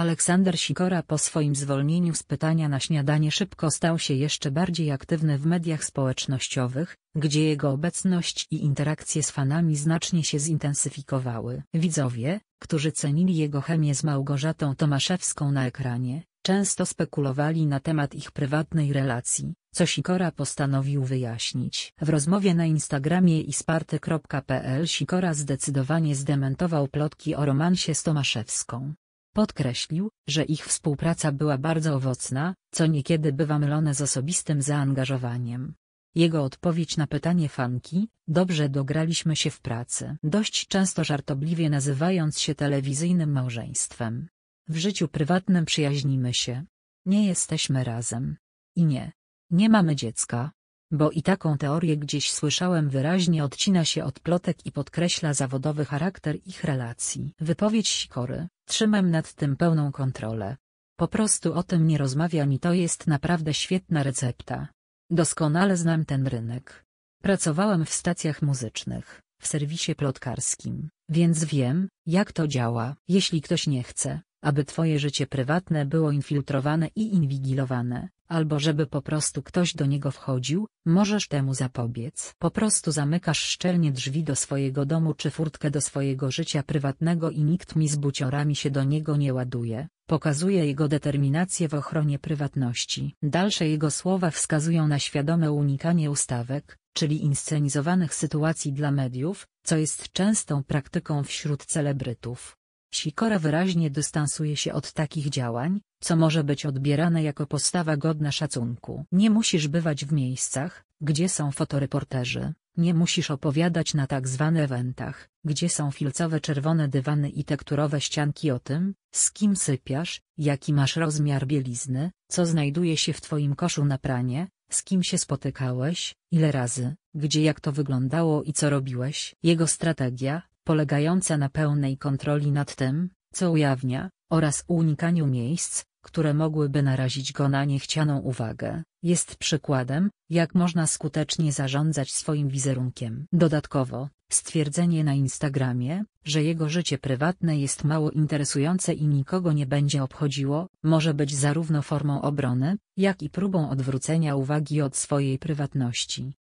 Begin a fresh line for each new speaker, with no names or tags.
Aleksander Sikora po swoim zwolnieniu z pytania na śniadanie szybko stał się jeszcze bardziej aktywny w mediach społecznościowych, gdzie jego obecność i interakcje z fanami znacznie się zintensyfikowały. Widzowie, którzy cenili jego chemię z Małgorzatą Tomaszewską na ekranie, często spekulowali na temat ich prywatnej relacji, co Sikora postanowił wyjaśnić. W rozmowie na Instagramie isparty.pl Sikora zdecydowanie zdementował plotki o romansie z Tomaszewską. Podkreślił, że ich współpraca była bardzo owocna, co niekiedy bywa mylone z osobistym zaangażowaniem. Jego odpowiedź na pytanie fanki, dobrze dograliśmy się w pracy. Dość często żartobliwie nazywając się telewizyjnym małżeństwem. W życiu prywatnym przyjaźnimy się. Nie jesteśmy razem. I nie. Nie mamy dziecka. Bo i taką teorię gdzieś słyszałem wyraźnie odcina się od plotek i podkreśla zawodowy charakter ich relacji. Wypowiedź Sikory, trzymam nad tym pełną kontrolę. Po prostu o tym nie rozmawiam i to jest naprawdę świetna recepta. Doskonale znam ten rynek. Pracowałem w stacjach muzycznych, w serwisie plotkarskim, więc wiem, jak to działa. Jeśli ktoś nie chce, aby twoje życie prywatne było infiltrowane i inwigilowane, albo żeby po prostu ktoś do niego wchodził, możesz temu zapobiec. Po prostu zamykasz szczelnie drzwi do swojego domu czy furtkę do swojego życia prywatnego i nikt mi z buciorami się do niego nie ładuje. Pokazuje jego determinację w ochronie prywatności. Dalsze jego słowa wskazują na świadome unikanie ustawek, czyli inscenizowanych sytuacji dla mediów, co jest częstą praktyką wśród celebrytów. Sikora wyraźnie dystansuje się od takich działań, co może być odbierane jako postawa godna szacunku. Nie musisz bywać w miejscach, gdzie są fotoreporterzy, nie musisz opowiadać na tak zwanych eventach, gdzie są filcowe czerwone dywany i tekturowe ścianki o tym, z kim sypiasz, jaki masz rozmiar bielizny, co znajduje się w twoim koszu na pranie, z kim się spotykałeś, ile razy, gdzie jak to wyglądało i co robiłeś. Jego strategia, polegająca na pełnej kontroli nad tym, co ujawnia, oraz unikaniu miejsc, które mogłyby narazić go na niechcianą uwagę, jest przykładem, jak można skutecznie zarządzać swoim wizerunkiem. Dodatkowo, stwierdzenie na Instagramie, że jego życie prywatne jest mało interesujące i nikogo nie będzie obchodziło, może być zarówno formą obrony, jak i próbą odwrócenia uwagi od swojej prywatności.